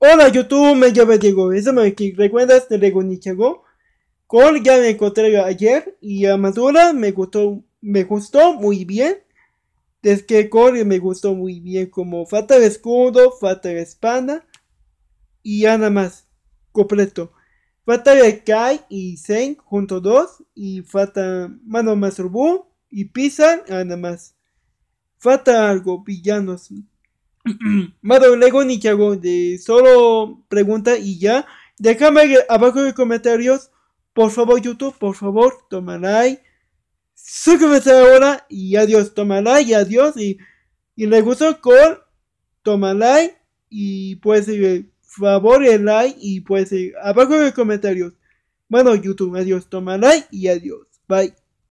Hola YouTube, me llamo Diego, eso me recuerdas de Lego Nichago. Cor ya me encontré ayer y amadura me gustó, me gustó muy bien. Desde que core me gustó muy bien como falta de escudo, falta de espada y nada más, completo. Falta de Kai y Zen junto dos y falta Mano masturbu y Pizan nada más. Falta algo, villanos, Mado Lego chago de solo pregunta y ya. Déjame abajo de comentarios, por favor, YouTube, por favor, toma like. Suscríbete ahora y adiós, toma like y adiós. Y, y le gustó con toma like y pues por eh, favor el like y pues eh, abajo en comentarios. Bueno, YouTube, adiós, toma like y adiós. Bye.